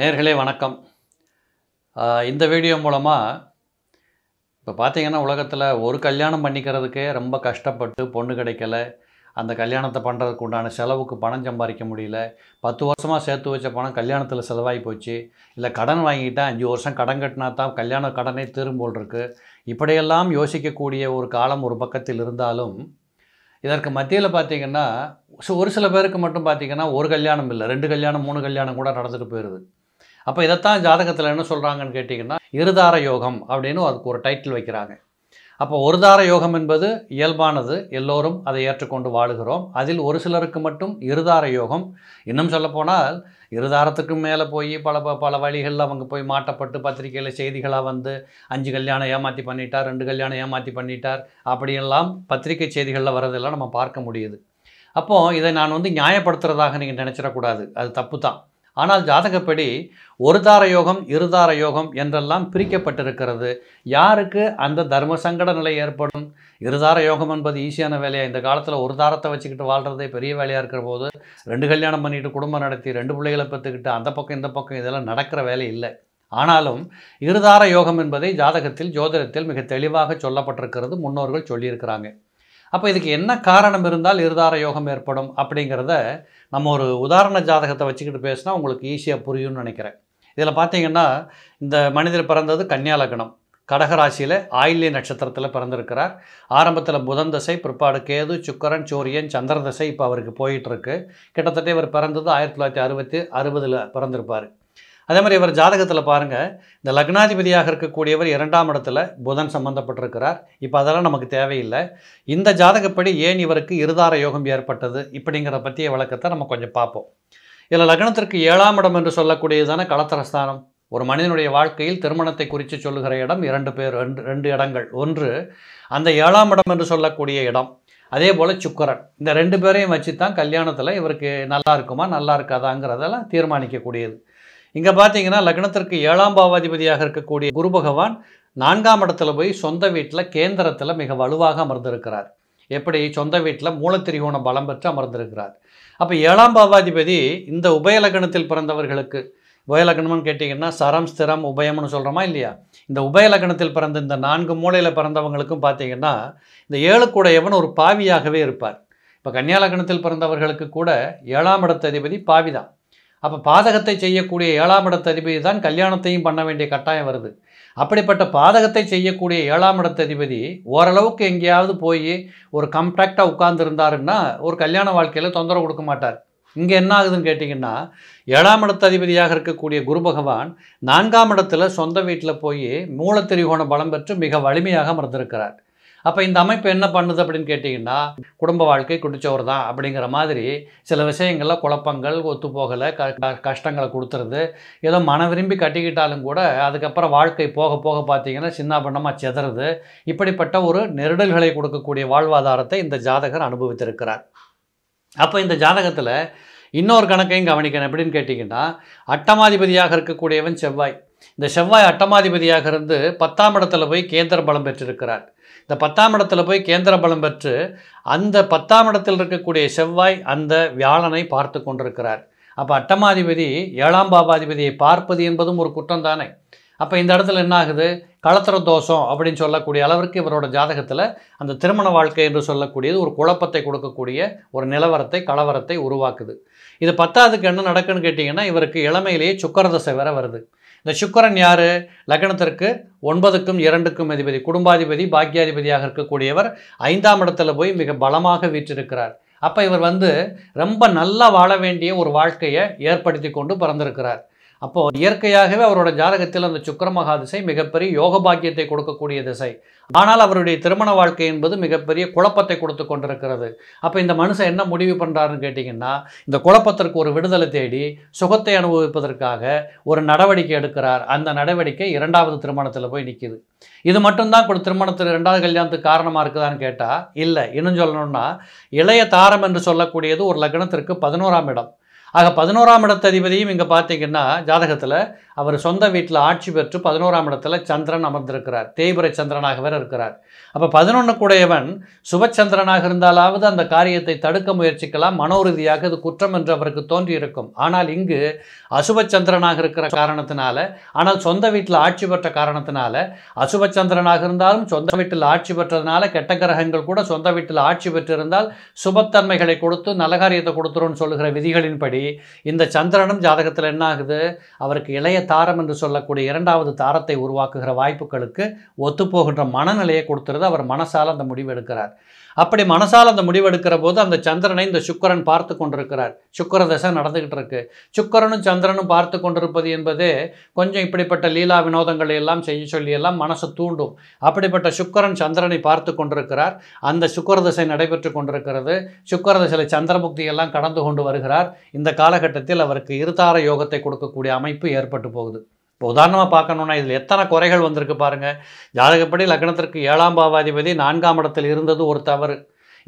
நேர்களே வணக்கம் இந்த வீடியோ மூலமாக இப்போ பார்த்தீங்கன்னா உலகத்தில் ஒரு கல்யாணம் பண்ணிக்கிறதுக்கே ரொம்ப கஷ்டப்பட்டு பொண்ணு கிடைக்கல அந்த கல்யாணத்தை பண்ணுறதுக்கு உண்டான செலவுக்கு பணம் சம்பாதிக்க முடியல பத்து வருஷமாக சேர்த்து வச்ச பணம் கல்யாணத்தில் செலவாகி போச்சு இல்லை கடன் வாங்கிட்டால் அஞ்சு வருஷம் கடன் கட்டினா தான் கல்யாண கடனே திரும்போல் இருக்கு இப்படியெல்லாம் யோசிக்கக்கூடிய ஒரு காலம் ஒரு பக்கத்தில் இருந்தாலும் இதற்கு மத்தியில் பார்த்திங்கன்னா ஒரு சில பேருக்கு மட்டும் பார்த்திங்கன்னா ஒரு கல்யாணம் இல்லை ரெண்டு கல்யாணம் மூணு கல்யாணம் கூட நடந்துட்டு போயிடுது அப்போ இதைத்தான் ஜாதகத்தில் என்ன சொல்கிறாங்கன்னு கேட்டிங்கன்னா இருதார யோகம் அப்படின்னு அதுக்கு ஒரு டைட்டில் வைக்கிறாங்க அப்போ ஒரு தார யோகம் என்பது இயல்பானது எல்லோரும் அதை ஏற்றுக்கொண்டு வாழுகிறோம் அதில் ஒரு சிலருக்கு மட்டும் இருதார யோகம் இன்னும் சொல்லப்போனால் இருதாரத்துக்கும் மேலே போய் பல பல வழிகளில் அவங்க போய் மாட்டப்பட்டு பத்திரிகையில் செய்திகளாக வந்து அஞ்சு கல்யாணம் ஏமாற்றி பண்ணிட்டார் ரெண்டு கல்யாணம் ஏமாற்றி பண்ணிட்டார் அப்படியெல்லாம் பத்திரிகை செய்திகளில் வரதெல்லாம் நம்ம பார்க்க முடியுது அப்போது இதை நான் வந்து நியாயப்படுத்துகிறதாக நீங்கள் நினச்சிடக்கூடாது அது தப்பு தான் ஆனால் ஜாதகப்படி ஒரு தார யோகம் இருதார யோகம் என்றெல்லாம் பிரிக்கப்பட்டிருக்கிறது யாருக்கு அந்த தர்ம சங்கட நிலை ஏற்படும் இருதார யோகம் என்பது ஈஸியான வேலையாக இந்த காலத்தில் ஒரு தாரத்தை வச்சுக்கிட்டு வாழ்கிறதே பெரிய வேலையாக இருக்கிற போது ரெண்டு கல்யாணம் பண்ணிட்டு குடும்பம் நடத்தி ரெண்டு பிள்ளைகளை பெற்றுக்கிட்டு அந்த பக்கம் இந்த பக்கம் இதெல்லாம் நடக்கிற வேலை இல்லை ஆனாலும் இருதார யோகம் என்பதை ஜாதகத்தில் ஜோதிடத்தில் மிக தெளிவாக சொல்லப்பட்டிருக்கிறது முன்னோர்கள் சொல்லியிருக்கிறாங்க அப்போ இதுக்கு என்ன காரணம் இருந்தால் இருதார யோகம் ஏற்படும் அப்படிங்கிறத நம்ம ஒரு உதாரண ஜாதகத்தை வச்சுக்கிட்டு பேசினா உங்களுக்கு ஈஸியாக புரியும்னு நினைக்கிறேன் இதில் பார்த்தீங்கன்னா இந்த மனிதர் பிறந்தது கன்னியா கடகராசியில் ஆயில்ய நட்சத்திரத்தில் பிறந்திருக்கிறார் ஆரம்பத்தில் புதன் தசை பிற்பாடு கேது சுக்கரன் சூரியன் சந்திர தசை இப்போ அவருக்கு போயிட்டுருக்கு கிட்டத்தட்ட இவர் பிறந்தது ஆயிரத்தி தொள்ளாயிரத்தி அறுபத்தி அறுபதில் பிறந்திருப்பார் அதே மாதிரி இவர் ஜாதகத்தில் பாருங்கள் இந்த லக்னாதிபதியாக இருக்கக்கூடியவர் இரண்டாம் இடத்துல புதன் சம்பந்தப்பட்டிருக்கிறார் இப்போ அதெல்லாம் நமக்கு தேவையில்லை இந்த ஜாதகப்படி ஏன் இவருக்கு இருதார யோகம் ஏற்பட்டது இப்படிங்கிற பற்றிய விளக்கத்தை நம்ம கொஞ்சம் பார்ப்போம் இதில் லக்னத்திற்கு ஏழாம் இடம் என்று சொல்லக்கூடியதான களத்திரஸ்தானம் ஒரு மனிதனுடைய வாழ்க்கையில் திருமணத்தை குறித்து சொல்லுகிற இடம் இரண்டு பேர் ரெண்டு ரெண்டு இடங்கள் ஒன்று அந்த ஏழாம் இடம் என்று சொல்லக்கூடிய இடம் அதே போல் சுக்கரன் இந்த ரெண்டு பேரையும் வச்சு தான் கல்யாணத்தில் இவருக்கு நல்லா இருக்குமா நல்லா இருக்காதாங்கிறதெல்லாம் தீர்மானிக்கக்கூடியது இங்கே பார்த்தீங்கன்னா லக்னத்திற்கு ஏழாம் பாவாதிபதியாக இருக்கக்கூடிய குரு பகவான் நான்காம் இடத்துல போய் சொந்த வீட்டில் கேந்திரத்தில் மிக வலுவாக அமர்ந்திருக்கிறார் எப்படி சொந்த வீட்டில் மூலத்திரிகோண பலம் பெற்று அமர்ந்திருக்கிறார் அப்போ ஏழாம் பாவாதிபதி இந்த உபயலக்கணத்தில் பிறந்தவர்களுக்கு உபயலக்கணம்னு கேட்டிங்கன்னா சரம் ஸ்திரம் உபயம்னு சொல்கிறோமா இல்லையா இந்த உபயலக்கணத்தில் பிறந்த இந்த நான்கு மூலையில் பிறந்தவங்களுக்கும் பார்த்தீங்கன்னா இந்த எவன் ஒரு பாவியாகவே இருப்பார் இப்போ கன்னியாலக்கணத்தில் பிறந்தவர்களுக்கு கூட ஏழாம் இடத்த அதிபதி பாவிதான் அப்போ பாதகத்தை செய்யக்கூடிய ஏழாம் இடத்ததிபதி தான் கல்யாணத்தையும் பண்ண வேண்டிய கட்டாயம் வருது அப்படிப்பட்ட பாதகத்தை செய்யக்கூடிய ஏழாம் இடத்ததிபதி ஓரளவுக்கு எங்கேயாவது போய் ஒரு கம்ப்ராக்டாக உட்கார்ந்துருந்தாருன்னா ஒரு கல்யாண வாழ்க்கையில் தொந்தரவு கொடுக்க மாட்டார் இங்கே என்ன ஆகுதுன்னு கேட்டிங்கன்னா ஏழாம் இடத்து அதிபதியாக இருக்கக்கூடிய குரு பகவான் நான்காம் இடத்துல சொந்த வீட்டில் போய் மூலத்திரிகோண பலம் பெற்று மிக வலிமையாக மறந்திருக்கிறார் அப்போ இந்த அமைப்பு என்ன பண்ணுது அப்படின்னு கேட்டிங்கன்னா குடும்ப வாழ்க்கை குடிச்சவர் தான் அப்படிங்கிற மாதிரி சில விஷயங்களில் குழப்பங்கள் ஒத்துப்போகலை க கஷ்டங்களை கொடுத்துருது ஏதோ மன விரும்பி கட்டிக்கிட்டாலும் கூட அதுக்கப்புறம் வாழ்க்கை போக போக பார்த்தீங்கன்னா சின்னாபண்ணமாக செதறது இப்படிப்பட்ட ஒரு நெருடல்களை கொடுக்கக்கூடிய வாழ்வாதாரத்தை இந்த ஜாதகர் அனுபவித்திருக்கிறார் அப்போ இந்த ஜாதகத்தில் இன்னொரு கணக்கையும் கவனிக்கணும் எப்படின்னு கேட்டிங்கன்னா அட்டமாதிபதியாக இருக்கக்கூடியவன் செவ்வாய் இந்த செவ்வாய் அட்டமாதிபதியாக இருந்து பத்தாம் இடத்துல போய் கேந்திர பலம் பெற்றிருக்கிறார் இந்த பத்தாம் இடத்துல போய் கேந்திர பலம் பெற்று அந்த பத்தாம் இடத்தில் இருக்கக்கூடிய செவ்வாய் அந்த வியாழனை பார்த்து கொண்டிருக்கிறார் அப்போ அட்டமாதிபதி ஏழாம் பாபாதிபதியை பார்ப்பது என்பதும் ஒரு குற்றம் தானே அப்போ இந்த இடத்துல என்ன ஆகுது களத்திர தோஷம் அப்படின்னு சொல்லக்கூடிய அளவிற்கு இவரோட ஜாதகத்தில் அந்த திருமண வாழ்க்கை என்று சொல்லக்கூடியது ஒரு குழப்பத்தை கொடுக்கக்கூடிய ஒரு நிலவரத்தை கலவரத்தை உருவாக்குது இது பத்தாவதுக்கு என்ன நடக்குன்னு கேட்டிங்கன்னா இவருக்கு இளமையிலேயே சுக்கரதசை வேற வருது இந்த சுக்கரன் யார் லக்னத்திற்கு ஒன்பதுக்கும் இரண்டுக்கும் அதிபதி குடும்பாதிபதி பாக்கியாதிபதியாக இருக்கக்கூடியவர் ஐந்தாம் இடத்துல போய் மிக பலமாக வீற்றிருக்கிறார் அப்போ இவர் வந்து ரொம்ப நல்லா வாழ வேண்டிய ஒரு வாழ்க்கையை ஏற்படுத்தி கொண்டு பிறந்திருக்கிறார் அப்போது இயற்கையாகவே அவரோட ஜாதகத்தில் அந்த மகா திசை மிகப்பெரிய யோக பாக்கியத்தை கொடுக்கக்கூடிய திசை ஆனால் அவருடைய திருமண வாழ்க்கை என்பது மிகப்பெரிய குழப்பத்தை கொடுத்து கொண்டிருக்கிறது அப்போ இந்த மனுஷன் என்ன முடிவு பண்ணுறாருன்னு கேட்டிங்கன்னா இந்த குழப்பத்திற்கு ஒரு விடுதலை தேடி சுகத்தை அனுபவிப்பதற்காக ஒரு நடவடிக்கை எடுக்கிறார் அந்த நடவடிக்கை இரண்டாவது திருமணத்தில் போய் நிற்கிது இது மட்டும்தான் இப்போ திருமணத்தில் இரண்டாவது கல்யாணத்துக்கு காரணமாக இருக்குதான்னு கேட்டால் இல்லை இன்னும் சொல்லணும்னா இளைய தாரம் என்று சொல்லக்கூடியது ஒரு லக்னத்திற்கு பதினோராம் இடம் ஆக பதினோராம் அதிபதியும் இங்கே பார்த்தீங்கன்னா ஜாதகத்தில் அவர் சொந்த வீட்டில் ஆட்சி பெற்று பதினோராம் இடத்துல சந்திரன் அமர்ந்திருக்கிறார் தேய்புரை சந்திரனாக வேற இருக்கிறார் அப்போ பதினொன்று கூடையவன் சுபச்சந்திரனாக இருந்தாலாவது அந்த காரியத்தை தடுக்க முயற்சிக்கலாம் மனோரீதியாக இது குற்றம் என்று அவருக்கு தோன்றியிருக்கும் ஆனால் இங்கு அசுபச்சந்திரனாக இருக்கிற காரணத்தினால ஆனால் சொந்த வீட்டில் ஆட்சி பெற்ற காரணத்தினால அசுபச்சந்திரனாக இருந்தாலும் சொந்த வீட்டில் ஆட்சி பெற்றதுனால கெட்ட கிரகங்கள் கூட சொந்த வீட்டில் ஆட்சி பெற்றிருந்தால் சுபத்தன்மைகளை கொடுத்து நல்ல காரியத்தை கொடுத்துருன்னு சொல்லுகிற விதிகளின்படி மாதிரி இந்த சந்திரனும் ஜாதகத்தில் என்ன ஆகுது அவருக்கு இளைய தாரம் என்று சொல்லக்கூடிய இரண்டாவது தாரத்தை உருவாக்குகிற வாய்ப்புகளுக்கு ஒத்துப்போகின்ற மனநிலையை கொடுத்துறது அவர் மனசால் அந்த முடிவு எடுக்கிறார் அப்படி மனசால் அந்த முடிவெடுக்கிற போது அந்த சந்திரனை இந்த சுக்கரன் பார்த்து கொண்டிருக்கிறார் சுக்கர தசை நடந்துக்கிட்டு இருக்கு சுக்கரனும் சந்திரனும் பார்த்து கொண்டிருப்பது என்பது கொஞ்சம் இப்படிப்பட்ட லீலா வினோதங்களை எல்லாம் செய்ய சொல்லி எல்லாம் மனசை தூண்டும் அப்படிப்பட்ட சுக்கரன் சந்திரனை பார்த்து கொண்டிருக்கிறார் அந்த சுக்கர தசை நடைபெற்று கொண்டிருக்கிறது சுக்கர தசையில் சந்திரமுக்தி எல்லாம் கடந்து கொண்டு வருகிறார் இந்த காலகட்டத்தில் அவருக்கு இருதார யோகத்தை கொடுக்கக்கூடிய அமைப்பு ஏற்பட்டு போகுது இப்போ உதாரணமாக பார்க்கணுன்னா இதில் எத்தனை குறைகள் வந்திருக்கு பாருங்கள் ஜாதகப்படி லக்னத்திற்கு ஏழாம் பாவாதிபதி நான்காம் இடத்தில் இருந்தது ஒரு தவறு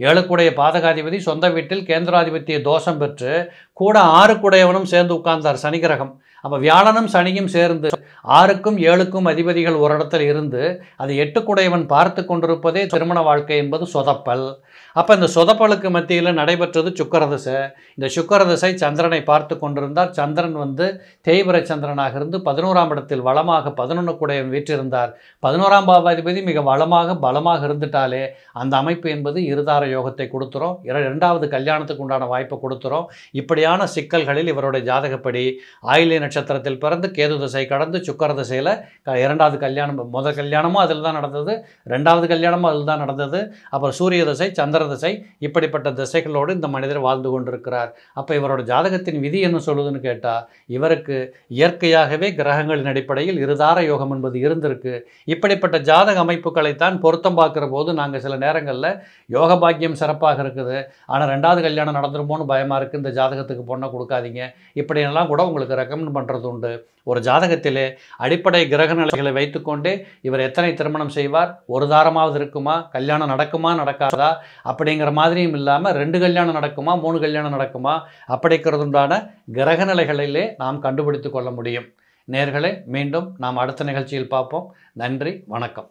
ஏழுக்குடைய பாதகாதிபதி சொந்த வீட்டில் கேந்திராதிபத்திய தோஷம் பெற்று கூட ஆறுக்குடையவனும் சேர்ந்து உட்கார்ந்தார் சனிக்கிரகம் அப்போ வியாழனும் சனியும் சேர்ந்து ஆறுக்கும் ஏழுக்கும் அதிபதிகள் ஒரு இடத்தில் இருந்து அது எட்டுக்குடையவன் பார்த்து கொண்டிருப்பதே திருமண வாழ்க்கை என்பது சொதப்பல் அப்போ இந்த சொதப்பலுக்கு மத்தியில் நடைபெற்றது சுக்கரதசை இந்த சுக்கரதசை சந்திரனை பார்த்து கொண்டிருந்தார் சந்திரன் வந்து தேய்வர சந்திரனாக இருந்து பதினோராம் இடத்தில் வளமாக பதினொன்று குடையவன் வீற்றிருந்தார் பதினோராம் பாவாதிபதி மிக வளமாக பலமாக இருந்துட்டாலே அந்த அமைப்பு என்பது இருதார யோகத்தை கொடுத்துரும் இரண்டாவது கல்யாணத்துக்கு உண்டான வாய்ப்பை கொடுத்துரும் இப்படியான சிக்கல்களில் இவருடைய ஜாதகப்படி ஆயிலின நட்சத்திரத்தில் பிறந்து கேது திசை கடந்து சுக்கர திசையில் இரண்டாவது கல்யாணம் முதல் கல்யாணமும் அதில் தான் நடந்தது ரெண்டாவது கல்யாணமும் அதில் தான் நடந்தது அப்புறம் சூரிய திசை சந்திர திசை இப்படிப்பட்ட திசைகளோடு இந்த மனிதர் வாழ்ந்து கொண்டிருக்கிறார் அப்போ இவரோட ஜாதகத்தின் விதி என்ன சொல்லுதுன்னு கேட்டால் இவருக்கு இயற்கையாகவே கிரகங்களின் அடிப்படையில் இருதார யோகம் என்பது இருந்திருக்கு இப்படிப்பட்ட ஜாதக அமைப்புகளைத்தான் பொருத்தம் பார்க்குற போது நாங்கள் சில நேரங்களில் யோக பாக்கியம் சிறப்பாக இருக்குது ஆனால் ரெண்டாவது கல்யாணம் நடந்துருமோன்னு பயமாக இருக்குது இந்த ஜாதகத்துக்கு பொண்ணை கொடுக்காதீங்க இப்படியெல்லாம் கூட உங்களுக்கு ரெக்கமெண்ட் பண்ணுறது உண்டு ஒரு ஜாதகத்திலே அடிப்படை கிரக நிலைகளை வைத்துக்கொண்டு இவர் எத்தனை திருமணம் செய்வார் ஒரு தாரமாவது இருக்குமா கல்யாணம் நடக்குமா நடக்காதா அப்படிங்கிற மாதிரியும் இல்லாமல் ரெண்டு கல்யாணம் நடக்குமா மூணு கல்யாணம் நடக்குமா அப்படிங்கிறதுண்டான கிரக நிலைகளிலே நாம் கண்டுபிடித்து கொள்ள முடியும் நேர்களை மீண்டும் நாம் அடுத்த நிகழ்ச்சியில் பார்ப்போம் நன்றி வணக்கம்